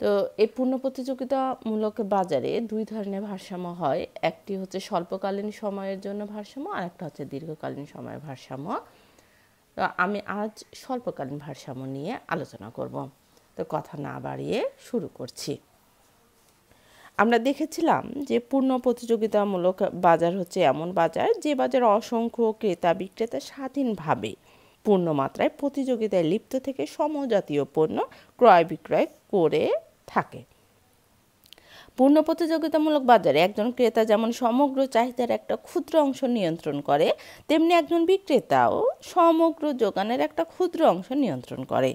তো এই পূর্ণ প্রতিযোগিতামূলক বাজারে দুই ধরনের ভারসাম্য হয় একটি হচ্ছে স্বল্পকালীন সময়ের জন্য ভারসাম্য আর একটা হচ্ছে দীর্ঘকালীন সময়ের ভারসাম্য তো আমি আজ স্বল্পকালীন ভারসাম্য নিয়ে আলোচনা করব তো কথা না বাড়িয়ে শুরু করছি আমরা দেখেছিলাম যে পূর্ণ প্রতিযোগিতামূলক বাজার হচ্ছে এমন বাজার যে বাজার অসংখ্য ক্রেতা বিক্রেতা স্বাধীনভাবে পূর্ণ মাত্রায় প্রতিযোগিতায় লিপ্ত থেকে সমজাতীয় পণ্য ক্রয় বিক্রয় করে থাকে পূর্ণ প্রতিযোগিতামূলক বাজারে একজন ক্রেতা যেমন সমগ্র চাহিদার একটা ক্ষুদ্র অংশ নিয়ন্ত্রণ করে তেমনি একজন বিক্রেতাও সমগ্র যোগানের একটা ক্ষুদ্র অংশ নিয়ন্ত্রণ করে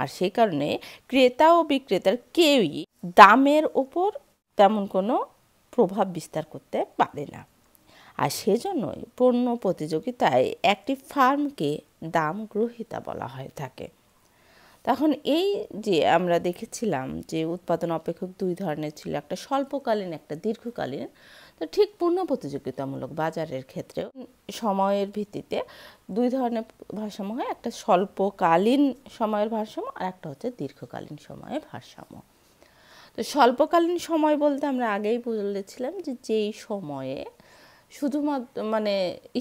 আর সেই কারণে ক্রেতা ও বিক্রেতার কেউই দামের ওপর তেমন কোনো প্রভাব বিস্তার করতে পারে না আর সেজন্যই পণ্য প্রতিযোগিতায় একটি ফার্মকে দাম গ্রহিতা বলা হয়ে থাকে তখন এই যে আমরা দেখেছিলাম যে উৎপাদন অপেক্ষক দুই ধরনের ছিল একটা স্বল্পকালীন একটা দীর্ঘকালীন তো ঠিক পূর্ণ প্রতিযোগিতামূলক বাজারের ক্ষেত্রেও সময়ের ভিত্তিতে দুই ধরনের ভারসাম্য হয় একটা স্বল্পকালীন সময়ের ভারসাম্য আর একটা হচ্ছে দীর্ঘকালীন সময়ের ভারসাম্য তো স্বল্পকালীন সময় বলতে আমরা আগেই বলেছিলাম যে যেই সময়ে শুধুমাত্র মানে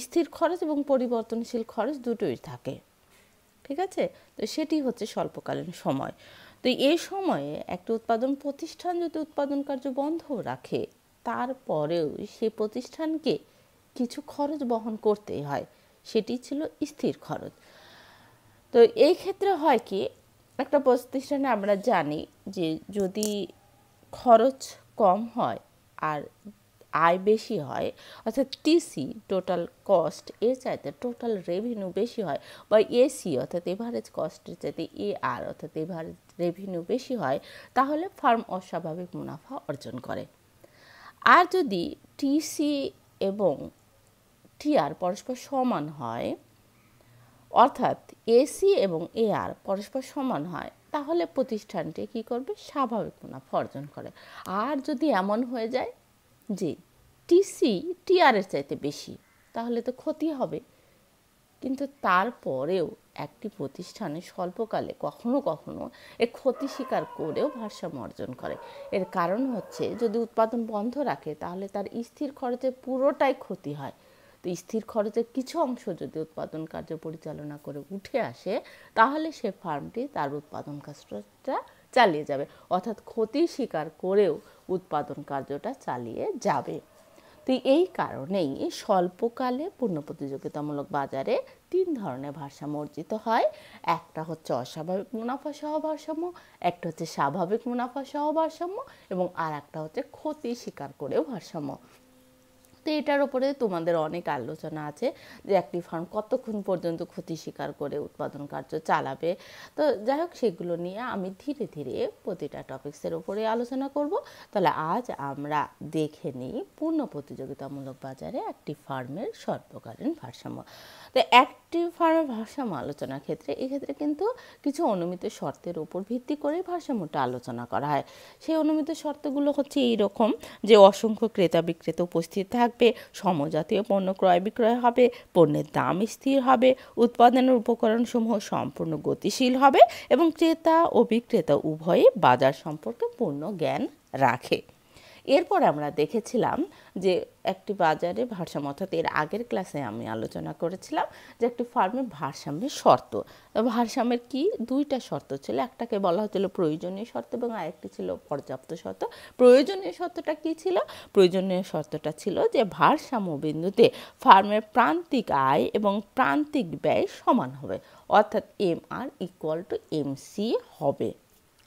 স্থির খরচ এবং পরিবর্তনশীল খরচ দুটোই থাকে ঠিক আছে তো সেটি হচ্ছে স্বল্পকালীন সময় তো এই সময়ে একটি উৎপাদন প্রতিষ্ঠান যদি উৎপাদন কার্য বন্ধ রাখে তারপরেও সে প্রতিষ্ঠানকে কিছু খরচ বহন করতেই হয় সেটি ছিল স্থির খরচ তো এই ক্ষেত্রে হয় কি একটা প্রতিষ্ঠানে আমরা জানি যে যদি খরচ কম হয় আর আয় বেশি হয় অর্থাৎ টিসি টোটাল কস্ট এর চাইতে টোটাল রেভিনিউ বেশি হয় বা এসি অর্থাৎ এভারেজ কস্টের চাইতে এ আর অর্থাৎ এভারেজ রেভিনিউ বেশি হয় তাহলে ফার্ম অস্বাভাবিক মুনাফা অর্জন করে আর যদি টিসি এবং টিআর পরস্পর সমান হয় অর্থাৎ এসি এবং এ আর পরস্পর সমান হয় তাহলে প্রতিষ্ঠানটি কি করবে স্বাভাবিক মুনাফা অর্জন করে আর যদি এমন হয়ে যায় জি টিসি টিআরের চাইতে বেশি তাহলে তো ক্ষতি হবে কিন্তু তারপরেও একটি প্রতিষ্ঠানে স্বল্পকালে কখনো কখনো এ ক্ষতি স্বীকার করেও ভারসাম্য অর্জন করে এর কারণ হচ্ছে যদি উৎপাদন বন্ধ রাখে তাহলে তার স্থির খরচে পুরোটাই ক্ষতি হয় তো স্থির খরচের কিছু অংশ যদি উৎপাদন কার্য পরিচালনা করে উঠে আসে তাহলে সে ফার্মটি তার উৎপাদন কাজটা চালিয়ে যাবে অর্থাৎ ক্ষতি স্বীকার করেও উৎপাদন কার্যটা চালিয়ে যাবে তো এই কারণেই স্বল্পকালে পূর্ণ প্রতিযোগিতামূলক বাজারে তিন ধরনের ভারসাম্য অর্জিত হয় একটা হচ্ছে অস্বাভাবিক মুনাফা সহ ভারসাম্য একটা হচ্ছে স্বাভাবিক মুনাফা সহ ভারসাম্য এবং আর একটা হচ্ছে ক্ষতি স্বীকার করেও ভারসাম্য তো এটার ওপরে তোমাদের অনেক আলোচনা আছে যে একটি ফার্ম কতক্ষণ পর্যন্ত ক্ষতি স্বীকার করে উৎপাদন কার্য চালাবে তো যাই হোক সেগুলো নিয়ে আমি ধীরে ধীরে প্রতিটা টপিক্সের ওপরে আলোচনা করব তাহলে আজ আমরা দেখে নিই পূর্ণ প্রতিযোগিতামূলক বাজারে একটি ফার্মের সর্বকালীন ভারসাম্য তো একটি ফার্মের ভারসাম্য আলোচনার ক্ষেত্রে এক্ষেত্রে কিন্তু কিছু অনুমিত শর্তের উপর ভিত্তি করে ভারসাম্যটা আলোচনা করা হয় সেই অনুমিত শর্তগুলো হচ্ছে এইরকম যে অসংখ্য ক্রেতা বিক্রেতা উপস্থিত থাক থাকবে সমজাতীয় পণ্য ক্রয় বিক্রয় হবে পণ্যের দাম স্থির হবে উৎপাদনের উপকরণসমূহ সম্পূর্ণ গতিশীল হবে এবং ক্রেতা ও বিক্রেতা উভয়ে বাজার সম্পর্কে পূর্ণ জ্ঞান রাখে এরপর আমরা দেখেছিলাম যে একটি বাজারে ভারসাম্য অর্থাৎ এর আগের ক্লাসে আমি আলোচনা করেছিলাম যে একটি ফার্মে ভারসাম্যের শর্ত ভারসাম্যের কি দুইটা শর্ত ছিল একটাকে বলা হচ্ছিল প্রয়োজনীয় শর্ত এবং আরেকটি ছিল পর্যাপ্ত শর্ত প্রয়োজনীয় শর্তটা কি ছিল প্রয়োজনীয় শর্তটা ছিল যে ভারসাম্য বিন্দুতে ফার্মের প্রান্তিক আয় এবং প্রান্তিক ব্যয় সমান হবে অর্থাৎ M R equal to M C হবে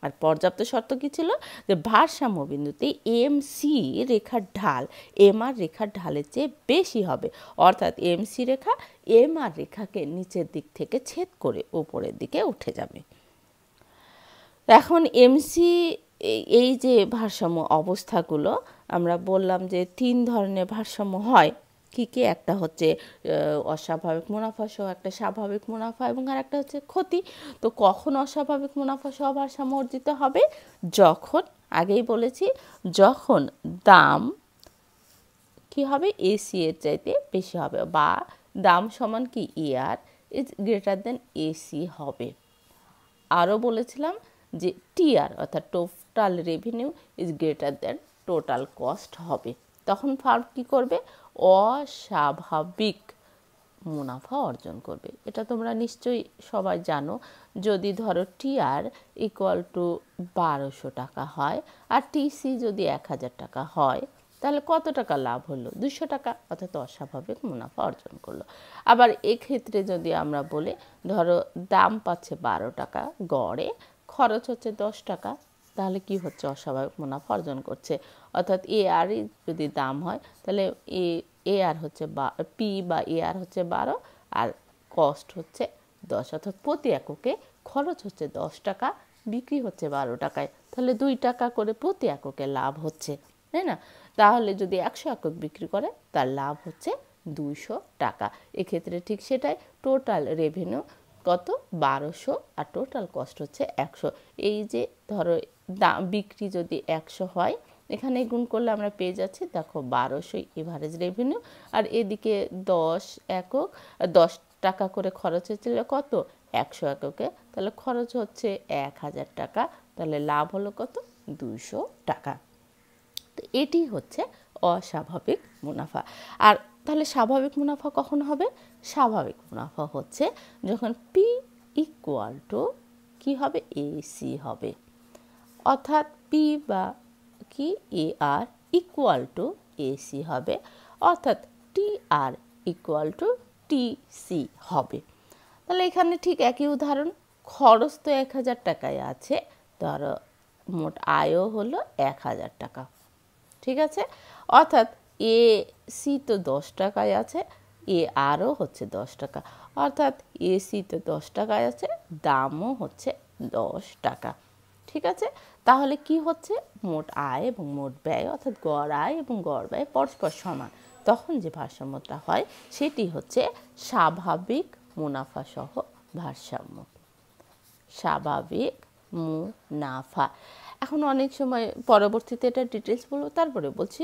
আর পর্যাপ্ত শর্ত কী ছিল যে ভারসাম্য বিন্দুতে এম সি রেখার ঢাল এম আর রেখার ঢালের চেয়ে বেশি হবে অর্থাৎ এম সি রেখা এম আর রেখাকে নিচের দিক থেকে ছেদ করে ওপরের দিকে উঠে যাবে এখন এমসি এই যে ভারসাম্য অবস্থাগুলো আমরা বললাম যে তিন ধরনের ভারসাম্য হয় কী কী একটা হচ্ছে অস্বাভাবিক মুনাফা সহ একটা স্বাভাবিক মুনাফা এবং আর একটা হচ্ছে ক্ষতি তো কখন অস্বাভাবিক মুনাফা সহ ভারসাম্য অর্জিত হবে যখন আগেই বলেছি যখন দাম কি হবে এসি এর চাইতে বেশি হবে বা দাম সমান কি AR is greater than AC হবে আরও বলেছিলাম যে টিআর অর্থাৎ total revenue is greater than total cost হবে তখন ফার্ম কি করবে অস্বাভাবিক মুনাফা অর্জন করবে এটা তোমরা নিশ্চয়ই সবাই জানো যদি ধরো টিআর ইকুয়াল টু বারোশো টাকা হয় আর টিসি যদি এক হাজার টাকা হয় তাহলে কত টাকা লাভ হলো দুশো টাকা অর্থাৎ অস্বাভাবিক মুনাফা অর্জন করলো আবার এক্ষেত্রে যদি আমরা বলি ধরো দাম পাচ্ছে বারো টাকা গড়ে খরচ হচ্ছে দশ টাকা তাহলে কি হচ্ছে অস্বাভাবিক মুনাফা অর্জন করছে অর্থাৎ এ আর যদি দাম হয় তাহলে এ এ আর হচ্ছে বা পি বা এ আর হচ্ছে বারো আর কস্ট হচ্ছে দশ অর্থাৎ প্রতি এককে খরচ হচ্ছে দশ টাকা বিক্রি হচ্ছে বারো টাকায় তাহলে দুই টাকা করে প্রতি এককে লাভ হচ্ছে তাই না তাহলে যদি একশো একক বিক্রি করে তার লাভ হচ্ছে দুইশো টাকা এক্ষেত্রে ঠিক সেটাই টোটাল রেভিনিউ কত বারোশো আর টোটাল কস্ট হচ্ছে একশো এই যে ধরো দাম বিক্রি যদি একশো হয় এখানে গুণ করলে আমরা পেয়ে যাচ্ছি দেখো বারোশোই এভারেজ রেভিনিউ আর এদিকে দশ একক দশ টাকা করে খরচ হয়েছিল কত একশো এককে তাহলে খরচ হচ্ছে এক হাজার টাকা তাহলে লাভ হলো কত দুইশো টাকা তো এটি হচ্ছে অস্বাভাবিক মুনাফা আর তাহলে স্বাভাবিক মুনাফা কখন হবে স্বাভাবিক মুনাফা হচ্ছে যখন পি ইকুয়াল টু কী হবে এ সি হবে অর্থাৎ পি বা কি A R equal to A C হবে অর্থাৎ T R equal to T C হবে তাহলে এখানে ঠিক একই উদাহরণ খরচ তো এক হাজার টাকায় আছে ধরো মোট আয়ও হলো এক হাজার টাকা ঠিক আছে অর্থাৎ এ সি তো দশ টাকায় আছে এ আরও হচ্ছে দশ টাকা অর্থাৎ এসি তো দশ টাকায় আছে দামও হচ্ছে দশ টাকা ঠিক আছে তাহলে কি হচ্ছে মোট আয় এবং মোট ব্যয় অর্থাৎ গড় আয় এবং গড় ব্যয় পরস্পর সমান তখন যে ভারসাম্যটা হয় সেটি হচ্ছে স্বাভাবিক মুনাফাসহ ভারসাম্য স্বাভাবিক মুনাফা এখন অনেক সময় পরবর্তীতে এটা ডিটেলস বলবো তারপরে বলছি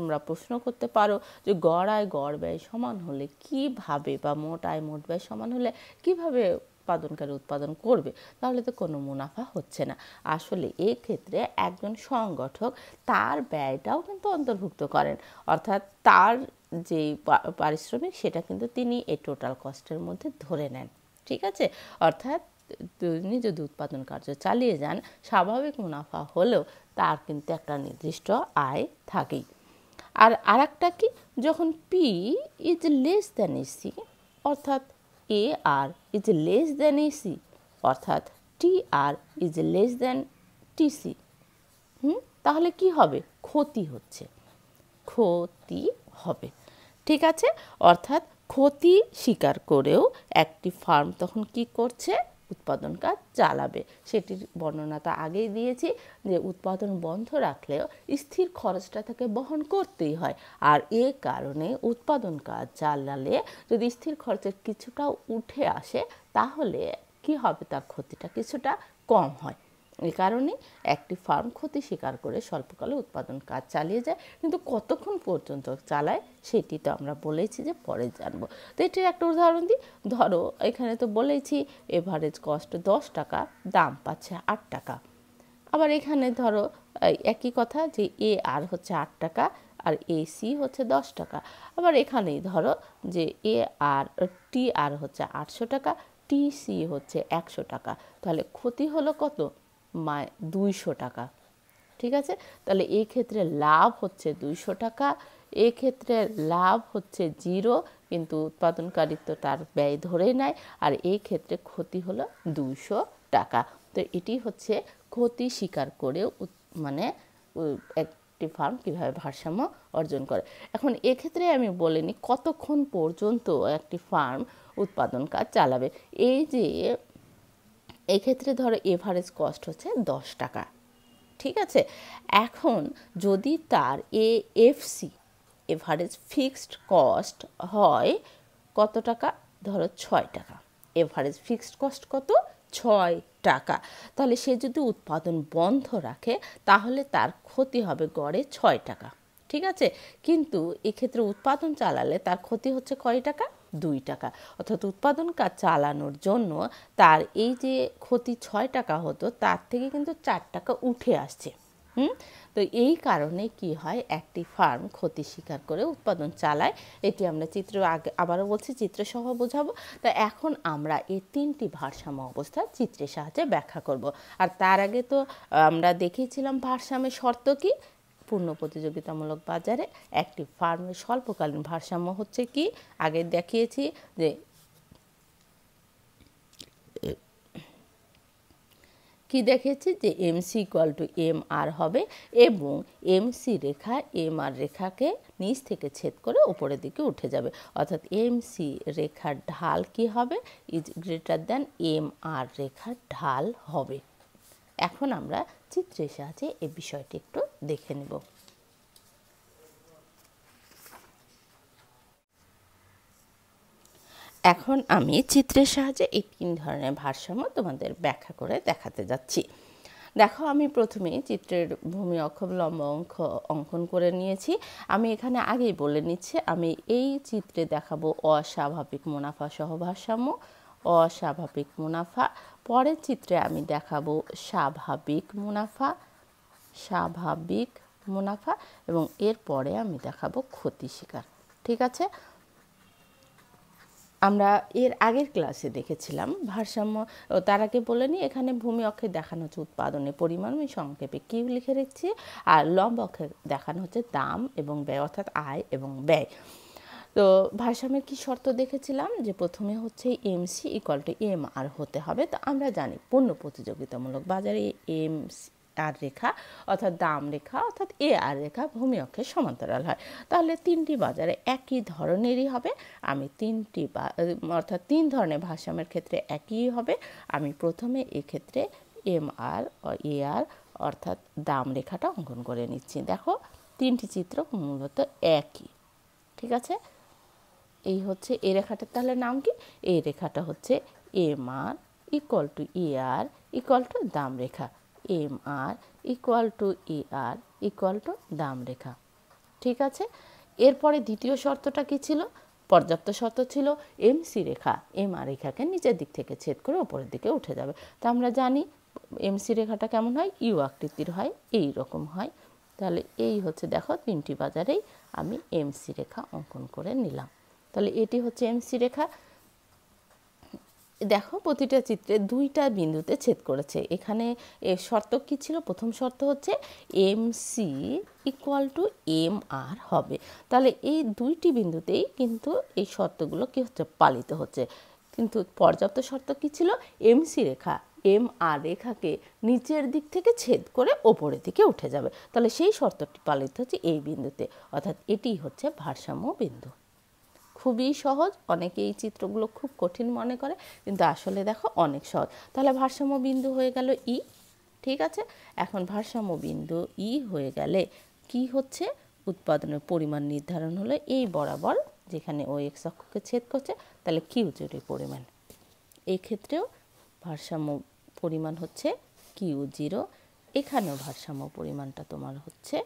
তোমরা প্রশ্ন করতে পারো যে গড় আয় গড় ব্যয় সমান হলে কিভাবে বা মোট আয় মোট ব্যয় সমান হলে কিভাবে উৎপাদনকারী উৎপাদন করবে তাহলে তো কোনো মুনাফা হচ্ছে না আসলে এই ক্ষেত্রে একজন সংগঠক তার ব্যয়টাও কিন্তু অন্তর্ভুক্ত করেন অর্থাৎ তার যে পারিশ্রমিক সেটা কিন্তু তিনি এই টোটাল কস্টের মধ্যে ধরে নেন ঠিক আছে অর্থাৎ তিনি যদি উৎপাদন কার্য চালিয়ে যান স্বাভাবিক মুনাফা হলেও তার কিন্তু একটা নির্দিষ্ট আয় থাকেই আর আরেকটা কি যখন P is less than C অর্থাৎ A R is less than C অর্থাৎ T R is less than C hmm তাহলে কি হবে ক্ষতি হচ্ছে ক্ষতি হবে ঠিক আছে অর্থাৎ ক্ষতি স্বীকার করেও একটি ফার্ম তখন কি করছে উৎপাদন কাজ চালাবে সেটির বর্ণনা তো আগেই দিয়েছি যে উৎপাদন বন্ধ রাখলেও স্থির খরচটা তাকে বহন করতেই হয় আর এ কারণে উৎপাদন কাজ চালালে যদি স্থির খরচের কিছুটা উঠে আসে তাহলে কি হবে তার ক্ষতিটা কিছুটা কম হয় এ কারণে একটি ফার্ম ক্ষতি স্বীকার করে স্বল্পকালে উৎপাদন কাজ চালিয়ে যায় কিন্তু কতক্ষণ পর্যন্ত চালায় সেটি তো আমরা বলেছি যে পরে জানবো তো এটির একটা উদাহরণ দিই ধরো এখানে তো বলেছি এভারেজ কস্ট দশ টাকা দাম পাচ্ছে আট টাকা আবার এখানে ধরো একই কথা যে এ আর হচ্ছে আট টাকা আর এ সি হচ্ছে দশ টাকা আবার এখানেই ধরো যে এ আর টি আর হচ্ছে আটশো টাকা টি সি হচ্ছে একশো টাকা তাহলে ক্ষতি হলো কত দুইশো টাকা ঠিক আছে তাহলে এই ক্ষেত্রে লাভ হচ্ছে দুইশো টাকা এক্ষেত্রে লাভ হচ্ছে জিরো কিন্তু উৎপাদনকারী তো তার ব্যয় ধরে নেয় আর এই ক্ষেত্রে ক্ষতি হলো দুইশো টাকা তো এটি হচ্ছে ক্ষতি স্বীকার করে মানে একটি ফার্ম কীভাবে ভারসাম্য অর্জন করে এখন এক্ষেত্রে আমি বলিনি কতক্ষণ পর্যন্ত একটি ফার্ম উৎপাদন কাজ চালাবে এই যে এক্ষেত্রে ধরো এভারেজ কস্ট হচ্ছে দশ টাকা ঠিক আছে এখন যদি তার A FC average fixed cost হয় কত টাকা ধরো ছয় টাকা এভারেজ ফিক্সড কস্ট কত ছয় টাকা তাহলে সে যদি উৎপাদন বন্ধ রাখে তাহলে তার ক্ষতি হবে গড়ে ছয় টাকা ঠিক আছে কিন্তু এক্ষেত্রে উৎপাদন চালালে তার ক্ষতি হচ্ছে কয় টাকা দুই টাকা অর্থাৎ উৎপাদন কাজ চালানোর জন্য তার এই যে ক্ষতি ছয় টাকা হতো তার থেকে কিন্তু চার টাকা উঠে আসছে হুম তো এই কারণে কি হয় একটি ফার্ম ক্ষতি স্বীকার করে উৎপাদন চালায় এটি আমরা চিত্র আগে আবারও বলছি চিত্রসহ বোঝাবো তা এখন আমরা এই তিনটি ভারসাম্য অবস্থা চিত্রের সাহায্যে ব্যাখ্যা করব আর তার আগে তো আমরা দেখেছিলাম ভারসাম্যের শর্ত কী পূর্ণ প্রতিযোগিতামূলক বাজারে একটি ফার্মের স্বল্পকালীন ভারসাম্য হচ্ছে কি আগে দেখিয়েছি যে কি দেখেছি যে M C equal to M R হবে এবং এম সি রেখা এম আর রেখাকে নিচ থেকে ছেদ করে উপরের দিকে উঠে যাবে অর্থাৎ এম সি রেখার ঢাল কি হবে is greater than M R রেখার ঢাল হবে এখন আমরা চিত্রের সাহায্যে এই বিষয়টি একটু দেখে নেব এখন আমি চিত্রের সাহায্যে এই তিন ধরনের ভারসাম্য তোমাদের ব্যাখ্যা করে দেখাতে যাচ্ছি দেখো আমি প্রথমে চিত্রের ভূমি অক্ষ লম্ব অঙ্ক অঙ্কন করে নিয়েছি আমি এখানে আগেই বলে নিচ্ছি আমি এই চিত্রে দেখাবো অস্বাভাবিক মুনাফা সহ ভারসাম্য অস্বাভাবিক মুনাফা পরের চিত্রে আমি দেখাবো স্বাভাবিক মুনাফা স্বাভাবিক মুনাফা এবং এর পরে আমি দেখাবো ক্ষতি শিকার ঠিক আছে আমরা এর আগের ক্লাসে দেখেছিলাম ভারসাম্য তার আগে বলে নি এখানে ভূমি অক্ষে দেখানো হচ্ছে উৎপাদনের পরিমাণ আমি সংক্ষেপে কিউ লিখে রেখেছি আর লম্ব অক্ষে দেখানো হচ্ছে দাম এবং ব্যয় অর্থাৎ আয় এবং ব্যয় তো ভারসাম্যের কি শর্ত দেখেছিলাম যে প্রথমে হচ্ছে C equal to M R হতে হবে তো আমরা জানি পণ্য প্রতিযোগিতামূলক বাজারে এম আর রেখা অর্থাৎ দাম রেখা অর্থাৎ এ আর রেখা ভূমি অক্ষের সমান্তরাল হয় তাহলে তিনটি বাজারে একই ধরনেরই হবে আমি তিনটি অর্থাৎ তিন ধরনের ভারসাম্যের ক্ষেত্রে একই হবে আমি প্রথমে এক্ষেত্রে এম আর এ আর অর্থাৎ দাম রেখাটা অঙ্কন করে নিচ্ছি দেখো তিনটি চিত্র মূলত একই ঠিক আছে এই হচ্ছে এ রেখাটার তাহলে নাম কি এই রেখাটা হচ্ছে M R equal to E R equal to দাম রেখা M R equal to E R equal to দাম রেখা ঠিক আছে এরপরে দ্বিতীয় শর্তটা কি ছিল পর্যাপ্ত শর্ত ছিল এমসি রেখা এম আর রেখাকে নিচের দিক থেকে ছেদ করে ওপরের দিকে উঠে যাবে তা আমরা জানি এমসি রেখাটা কেমন হয় ইউ আকৃতির হয় এই রকম হয় তাহলে এই হচ্ছে দেখো তিনটি বাজারেই আমি এমসি রেখা অঙ্কন করে নিলাম তাহলে এটি হচ্ছে এমসি রেখা দেখো প্রতিটা চিত্রে দুইটা বিন্দুতে ছেদ করেছে এখানে শর্ত কি ছিল প্রথম শর্ত হচ্ছে M C equal to M R হবে তাহলে এই দুইটি বিন্দুতেই কিন্তু এই শর্তগুলো কী হচ্ছে পালিত হচ্ছে কিন্তু পর্যাপ্ত শর্ত কি ছিল এমসি রেখা এম আর রেখাকে নিচের দিক থেকে ছেদ করে ওপরের দিকে উঠে যাবে তাহলে সেই শর্তটি পালিত হচ্ছে এই বিন্দুতে অর্থাৎ এটি হচ্ছে ভারসাম্য বিন্দু খুবই সহজ অনেকে এই চিত্রগুলো খুব কঠিন মনে করে কিন্তু আসলে দেখো অনেক সহজ তাহলে ভারসাম্য বিন্দু হয়ে গেল ই ঠিক আছে এখন ভারসাম্য বিন্দু ই হয়ে গেলে কি হচ্ছে উৎপাদনের পরিমাণ নির্ধারণ হলো এই বরাবর যেখানে ও এক্স অক্ষকে ছেদ করছে তাহলে কিউ জিরোর পরিমাণ এক্ষেত্রেও ভারসাম্য পরিমাণ হচ্ছে কিউ জিরো এখানেও ভারসাম্য পরিমাণটা তোমার হচ্ছে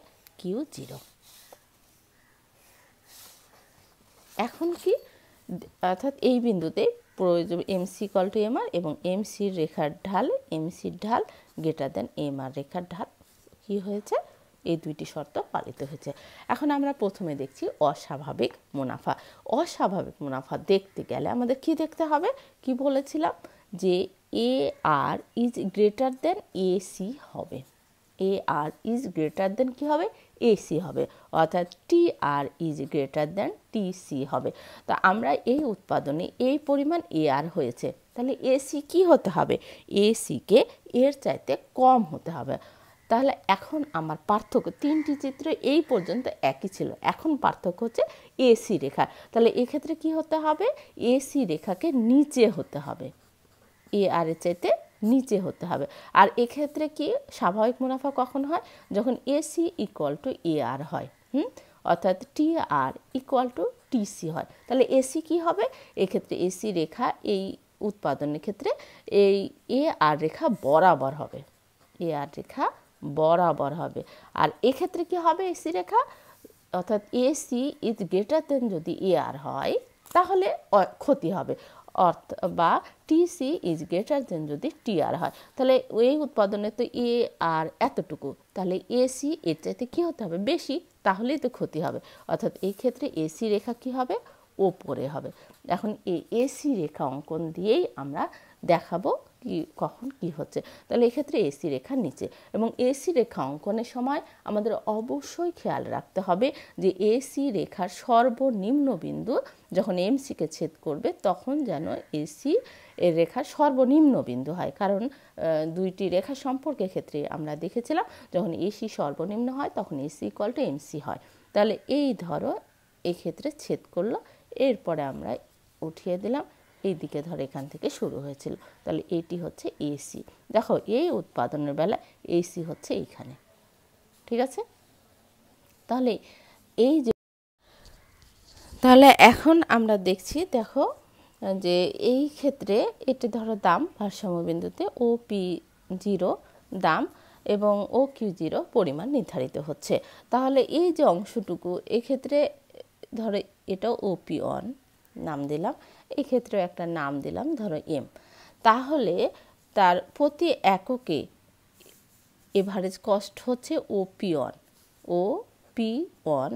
কিউ জিরো এখন কি অর্থাৎ এই বিন্দুতে প্রয়োজন এমসি কল টু এমআর এবং এমসির রেখার ঢাল এমসির ঢাল গ্রেটার দেন এমআর রেখার ঢাল কি হয়েছে এই দুইটি শর্ত পালিত হয়েছে এখন আমরা প্রথমে দেখছি অস্বাভাবিক মুনাফা অস্বাভাবিক মুনাফা দেখতে গেলে আমাদের কি দেখতে হবে কি বলেছিলাম যে A R is greater than A C হবে এ আর ইজ গ্রেটার দেন কী হবে এসি হবে অর্থাৎ T R is greater than T C হবে তো আমরা এই উৎপাদনে এই পরিমাণ এ আর হয়েছে তাহলে এসি কি হতে হবে এসিকে এর চাইতে কম হতে হবে তাহলে এখন আমার পার্থক্য তিনটি চিত্র এই পর্যন্ত একই ছিল এখন পার্থক্য হচ্ছে এসি রেখা তাহলে এক্ষেত্রে কি হতে হবে এসি রেখাকে নিচে হতে হবে এ আর চাইতে নিচে হতে হবে আর এক্ষেত্রে কি স্বাভাবিক মুনাফা কখন হয় যখন AC equal to A R হয় হুম অর্থাৎ T R equal to TC হয় তাহলে এসি কি হবে এক্ষেত্রে এসি রেখা এই উৎপাদনের ক্ষেত্রে এই এ আর রেখা বরাবর হবে এ আর রেখা বরাবর হবে আর এক্ষেত্রে কি হবে এসি রেখা অর্থাৎ এসি ইজ গ্রেটার দেন যদি এ আর হয় তাহলে ক্ষতি হবে অর্থ বা টিসি ইজ গ্রেটার দেন যদি টিআর হয় তাহলে এই উৎপাদনে তো এ আর এতটুকু তাহলে এসি এর চাইতে কী হতে হবে বেশি তাহলেই তো ক্ষতি হবে অর্থাৎ এই ক্ষেত্রে এসি রেখা কি হবে ওপরে হবে এখন এই এসি রেখা অঙ্কন দিয়েই আমরা দেখাবো কি কখন কি হচ্ছে তাহলে এক্ষেত্রে এসি রেখার নিচে এবং এসি রেখা অঙ্কনের সময় আমাদের অবশ্যই খেয়াল রাখতে হবে যে এসি রেখার সর্বনিম্ন বিন্দু যখন এমসিকে ছেদ করবে তখন যেন এসি এর রেখার সর্বনিম্ন বিন্দু হয় কারণ দুইটি রেখা সম্পর্কের ক্ষেত্রে আমরা দেখেছিলাম যখন এসি সর্বনিম্ন হয় তখন এসি ইকুয়াল টু এমসি হয় তাহলে এই ধরো এক্ষেত্রে ছেদ করলো এরপরে আমরা উঠিয়ে দিলাম এই দিকে ধর এখান থেকে শুরু হয়েছিল তাহলে এটি হচ্ছে এসি দেখো এই উৎপাদনের বেলা এসি হচ্ছে এইখানে ঠিক আছে তাহলে এই যে তাহলে এখন আমরা দেখছি দেখো যে এই ক্ষেত্রে এটি ধরো দাম ভারসাম্য বিন্দুতে ও পি জিরো দাম এবং ও কিউ জিরো পরিমাণ নির্ধারিত হচ্ছে তাহলে এই যে অংশটুকু এক্ষেত্রে ধরো এটা ওপি ওয়ান নাম দিলাম এক্ষেত্রেও একটা নাম দিলাম ধরো এম তাহলে তার প্রতি এককে এভারেজ কস্ট হচ্ছে O P one O P one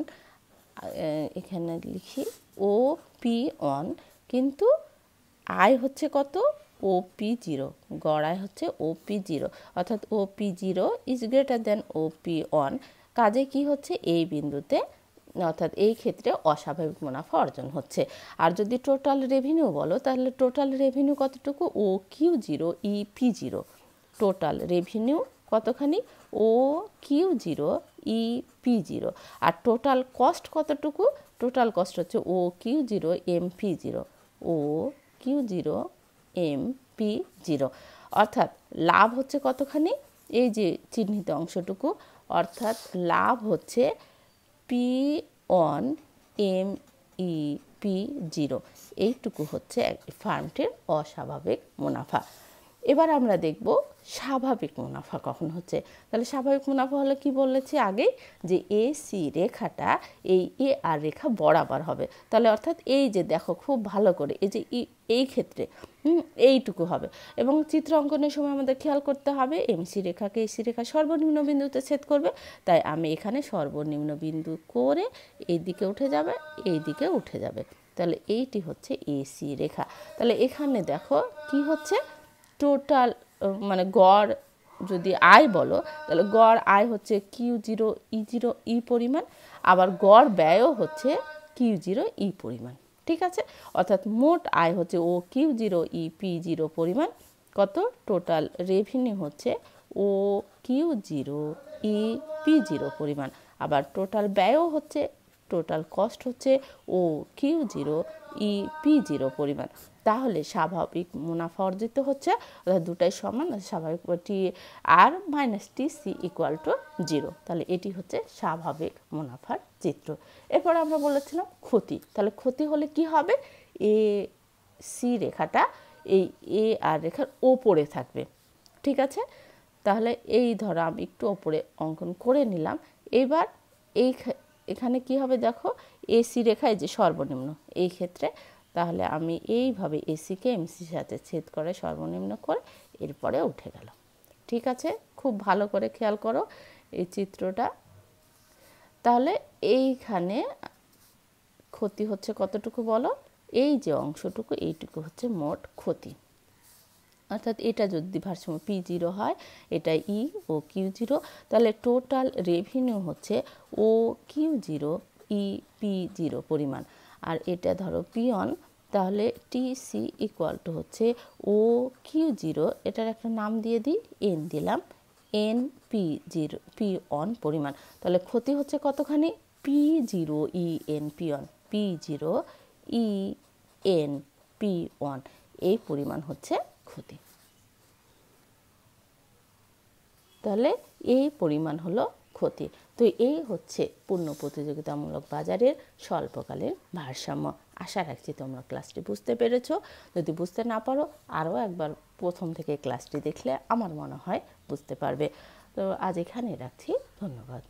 এখানে লিখি ও পি ওয়ান কিন্তু আয় হচ্ছে কত ও পি জিরো গড়ায় হচ্ছে ও পি জিরো অর্থাৎ O P zero is greater than O P one কাজে কি হচ্ছে এই বিন্দুতে অর্থাৎ এই ক্ষেত্রে অস্বাভাবিক মুনাফা অর্জন হচ্ছে আর যদি টোটাল রেভিনিউ বলো তাহলে টোটাল রেভিনিউ কতটুকু O Q zero E P zero total revenue কতখানি O Q zero E P zero আর টোটাল কস্ট কতটুকু টোটাল কস্ট হচ্ছে O Q zero M P zero O Q zero M P zero অর্থাৎ লাভ হচ্ছে কতখানি এই যে চিহ্নিত অংশটুকু অর্থাৎ লাভ হচ্ছে P one M E P zero এইটুকু হচ্ছে ফার্মটির অস্বাভাবিক মুনাফা এবার আমরা দেখব স্বাভাবিক মুনাফা কখন হচ্ছে তাহলে স্বাভাবিক মুনাফা হলো কি বলেছি আগেই যে এ সি রেখাটা এই এ আর রেখা বরাবর হবে তাহলে অর্থাৎ এই যে দেখো খুব ভালো করে এই যে এই ক্ষেত্রে এইটুকু হবে এবং চিত্র অঙ্কনের সময় আমাদের খেয়াল করতে হবে এমসি রেখাকে এসি রেখা সর্বনিম্ন বিন্দুতে ছেদ করবে তাই আমি এখানে সর্বনিম্ন বিন্দু করে এই দিকে উঠে যাবে এই দিকে উঠে যাবে তাহলে এইটি হচ্ছে এসি রেখা তাহলে এখানে দেখো কি হচ্ছে টোটাল মানে গড় যদি আয় বলো তাহলে গড় আয় হচ্ছে Q zero E zero E পরিমাণ আবার গড় ব্যয়ও হচ্ছে কিউ জিরো ই পরিমাণ ঠিক আছে অর্থাৎ মোট আয় হচ্ছে O Q zero E P zero পরিমাণ কত টোটাল রেভিনিউ হচ্ছে O Q zero E P zero পরিমাণ আবার টোটাল ব্যয়ও হচ্ছে টোটাল কস্ট হচ্ছে O Q zero E P zero পরিমাণ তাহলে স্বাভাবিক মুনাফা অর্জিত হচ্ছে অর্থাৎ দুটাই সমান স্বাভাবিক T R minus T C equal to zero তাহলে এটি হচ্ছে স্বাভাবিক মুনাফার চিত্র এরপর আমরা বলেছিলাম ক্ষতি তাহলে ক্ষতি হলে কি হবে এ সি রেখাটা এই এ আর রেখার ওপরে থাকবে ঠিক আছে তাহলে এই ধরো আমি একটু ওপরে অঙ্কন করে নিলাম এবার এই এখানে কি হবে দেখো এসি রেখায় যে সর্বনিম্ন এই ক্ষেত্রে তাহলে আমি এইভাবে এসিকে এমসির সাথে ছেদ করে সর্বনিম্ন করে এরপরে উঠে গেল ঠিক আছে খুব ভালো করে খেয়াল করো এই চিত্রটা তাহলে এইখানে ক্ষতি হচ্ছে কতটুকু বলো এই যে অংশটুকু এইটুকু হচ্ছে মোট ক্ষতি অর্থাৎ এটা যদি ভারসাম্য পি জিরো হয় এটা E e O Q zero তাহলে টোটাল রেভিনিউ হচ্ছে O Q zero E P zero পরিমাণ আর এটা ধরো পিয়ন তাহলে সি ইকুয়াল টু হচ্ছে ও কিউ জিরো এটার একটা নাম দিয়ে দিই এন দিলাম N P zero P one পরিমাণ তাহলে ক্ষতি হচ্ছে কতখানি P zero E N P one P zero E N P one এই পরিমাণ হচ্ছে ক্ষতি তাহলে এই পরিমাণ হলো ক্ষতি তো এই হচ্ছে পূর্ণ প্রতিযোগিতামূলক বাজারের স্বল্পকালীন ভারসাম্য আশা রাখছি তোমরা ক্লাসটি বুঝতে পেরেছ যদি বুঝতে না পারো আরও একবার প্রথম থেকে ক্লাসটি দেখলে আমার মনে হয় বুঝতে পারবে তো আজ এখানে রাখছি ধন্যবাদ